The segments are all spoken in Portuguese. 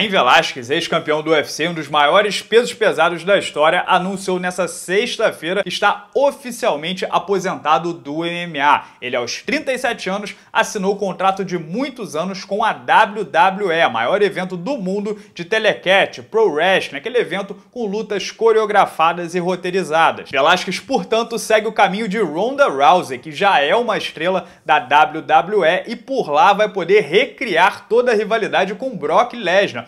Caim Velasquez, ex-campeão do UFC, um dos maiores pesos pesados da história, anunciou nessa sexta-feira que está oficialmente aposentado do MMA. Ele, aos 37 anos, assinou o contrato de muitos anos com a WWE, maior evento do mundo de telecat, pro wrestling, aquele evento com lutas coreografadas e roteirizadas. Velasquez, portanto, segue o caminho de Ronda Rousey, que já é uma estrela da WWE e por lá vai poder recriar toda a rivalidade com Brock Lesnar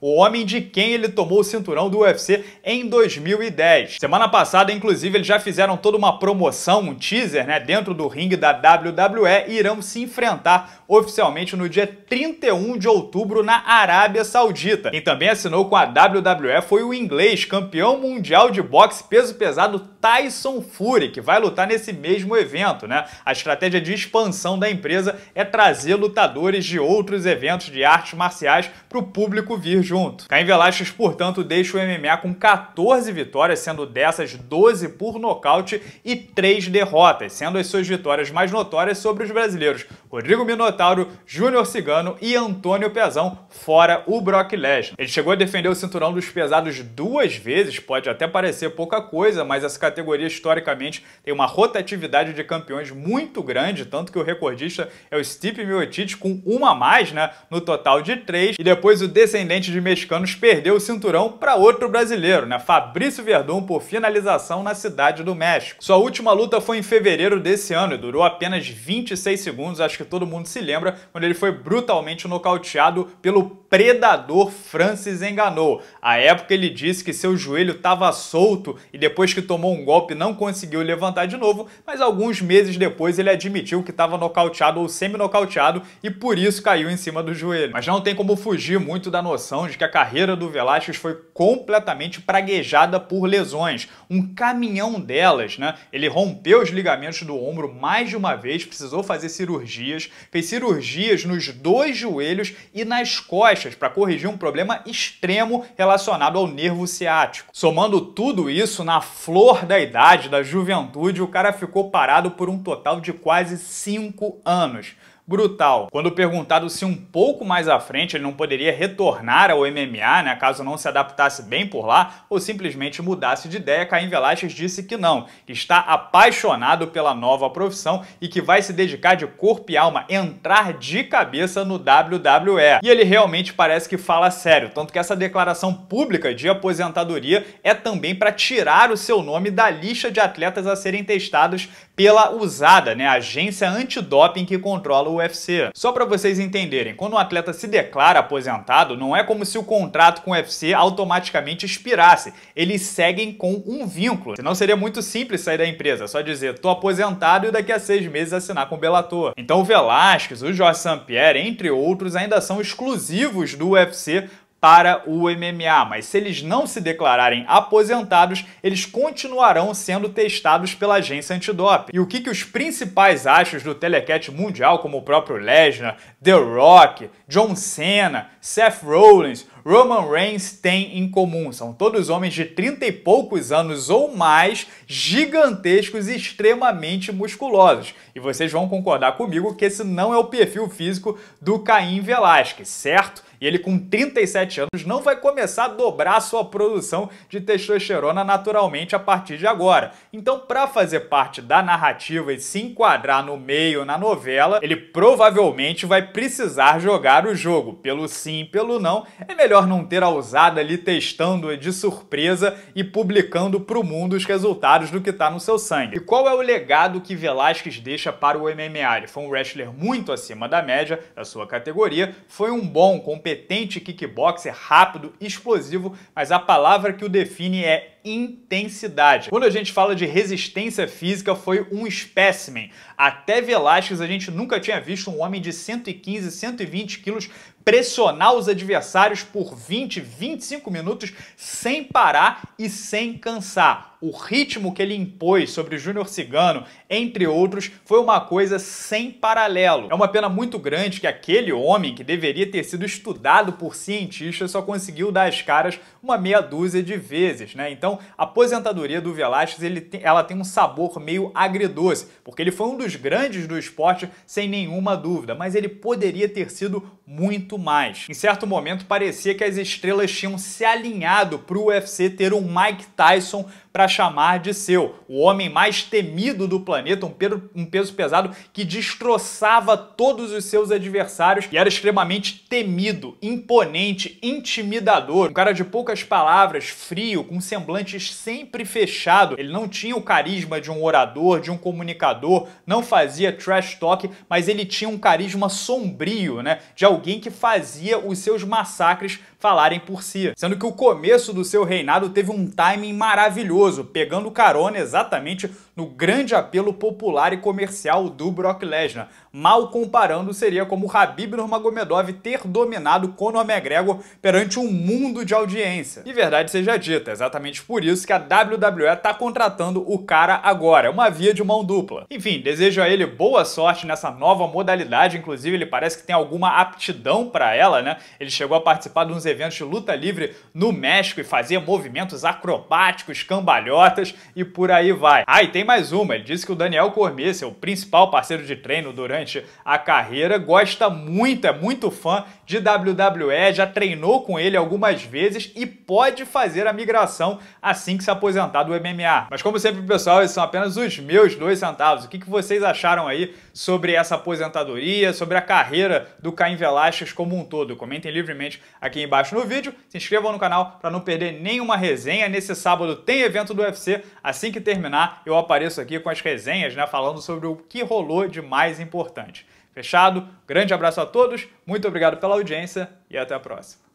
o homem de quem ele tomou o cinturão do UFC em 2010. Semana passada, inclusive, eles já fizeram toda uma promoção, um teaser, né, dentro do ringue da WWE e irão se enfrentar oficialmente no dia 31 de outubro na Arábia Saudita. Quem também assinou com a WWE foi o inglês, campeão mundial de boxe peso pesado Tyson Fury, que vai lutar nesse mesmo evento, né? A estratégia de expansão da empresa é trazer lutadores de outros eventos de artes marciais para o público virgem junto. Caim Velasquez, portanto, deixa o MMA com 14 vitórias, sendo dessas 12 por nocaute e 3 derrotas, sendo as suas vitórias mais notórias sobre os brasileiros Rodrigo Minotauro, Júnior Cigano e Antônio Pezão, fora o Brock Lesnar. Ele chegou a defender o cinturão dos pesados duas vezes, pode até parecer pouca coisa, mas essa categoria historicamente tem uma rotatividade de campeões muito grande, tanto que o recordista é o Stipe Miocic com uma a mais, né, no total de três, e depois o descendente de de mexicanos perdeu o cinturão para outro brasileiro, né? Fabrício Verdun, por finalização na Cidade do México. Sua última luta foi em fevereiro desse ano e durou apenas 26 segundos, acho que todo mundo se lembra, quando ele foi brutalmente nocauteado pelo predador Francis Enganou. A época ele disse que seu joelho estava solto e depois que tomou um golpe não conseguiu levantar de novo, mas alguns meses depois ele admitiu que estava nocauteado ou semi-nocauteado e por isso caiu em cima do joelho. Mas não tem como fugir muito da noção de que a carreira do Velasquez foi completamente praguejada por lesões, um caminhão delas, né? Ele rompeu os ligamentos do ombro mais de uma vez, precisou fazer cirurgias, fez cirurgias nos dois joelhos e nas costas para corrigir um problema extremo relacionado ao nervo ciático. Somando tudo isso, na flor da idade, da juventude, o cara ficou parado por um total de quase cinco anos brutal. Quando perguntado se um pouco mais à frente ele não poderia retornar ao MMA, né, caso não se adaptasse bem por lá ou simplesmente mudasse de ideia, Caim Velasquez disse que não, que está apaixonado pela nova profissão e que vai se dedicar de corpo e alma, entrar de cabeça no WWE. E ele realmente parece que fala sério, tanto que essa declaração pública de aposentadoria é também para tirar o seu nome da lista de atletas a serem testados pela USADA, né, a agência antidoping que controla o UFC. Só para vocês entenderem, quando um atleta se declara aposentado, não é como se o contrato com o UFC automaticamente expirasse. Eles seguem com um vínculo. Senão seria muito simples sair da empresa, só dizer tô aposentado e daqui a seis meses assinar com o Bellator. Então o Velasquez, o Jorge St-Pierre, entre outros, ainda são exclusivos do UFC para o MMA, mas se eles não se declararem aposentados, eles continuarão sendo testados pela agência antidoping. E o que, que os principais achos do telecat mundial, como o próprio Lesnar, The Rock, John Cena, Seth Rollins, Roman Reigns têm em comum. São todos homens de 30 e poucos anos ou mais, gigantescos e extremamente musculosos. E vocês vão concordar comigo que esse não é o perfil físico do Caim Velasquez, certo? E ele com 37 anos não vai começar a dobrar sua produção de testosterona naturalmente a partir de agora. Então, para fazer parte da narrativa e se enquadrar no meio na novela, ele provavelmente vai precisar jogar o jogo. Pelo sim, pelo não, é melhor não ter a usada ali testando de surpresa e publicando para o mundo os resultados do que está no seu sangue. E qual é o legado que Velasquez deixa para o MMA? Ele foi um wrestler muito acima da média da sua categoria, foi um bom competidor competente kickboxer, rápido, explosivo, mas a palavra que o define é intensidade. Quando a gente fala de resistência física, foi um espécimen. Até Velasquez a gente nunca tinha visto um homem de 115, 120 quilos pressionar os adversários por 20, 25 minutos sem parar e sem cansar. O ritmo que ele impôs sobre o Júnior Cigano, entre outros, foi uma coisa sem paralelo. É uma pena muito grande que aquele homem, que deveria ter sido estudado por cientistas, só conseguiu dar as caras uma meia dúzia de vezes, né? Então, a aposentadoria do Velasquez, ele tem, ela tem um sabor meio agridoce, porque ele foi um dos grandes do esporte, sem nenhuma dúvida, mas ele poderia ter sido muito muito mais. Em certo momento parecia que as estrelas tinham se alinhado para o UFC ter um Mike Tyson para chamar de seu, o homem mais temido do planeta, um peso pesado que destroçava todos os seus adversários e era extremamente temido, imponente, intimidador, um cara de poucas palavras, frio, com semblantes sempre fechado. Ele não tinha o carisma de um orador, de um comunicador, não fazia trash talk, mas ele tinha um carisma sombrio, né, de alguém que fazia os seus massacres falarem por si. Sendo que o começo do seu reinado teve um timing maravilhoso curioso, pegando carona exatamente no grande apelo popular e comercial do Brock Lesnar. Mal comparando, seria como Khabib Nurmagomedov ter dominado Conor McGregor perante um mundo de audiência. E verdade seja dita, é exatamente por isso que a WWE está contratando o cara agora, é uma via de mão dupla. Enfim, desejo a ele boa sorte nessa nova modalidade, inclusive ele parece que tem alguma aptidão para ela, né? Ele chegou a participar de uns eventos de luta livre no México e fazia movimentos acrobáticos, cambalhotas e por aí vai. Ah, e tem mais uma, ele disse que o Daniel Cormier, seu principal parceiro de treino durante durante a carreira, gosta muito, é muito fã de WWE, já treinou com ele algumas vezes e pode fazer a migração assim que se aposentar do MMA. Mas como sempre, pessoal, esses são apenas os meus dois centavos. O que vocês acharam aí sobre essa aposentadoria, sobre a carreira do Caim Velasquez como um todo? Comentem livremente aqui embaixo no vídeo, se inscrevam no canal para não perder nenhuma resenha. Nesse sábado tem evento do UFC, assim que terminar eu apareço aqui com as resenhas, né, falando sobre o que rolou de mais importante importante. Fechado? Grande abraço a todos, muito obrigado pela audiência e até a próxima.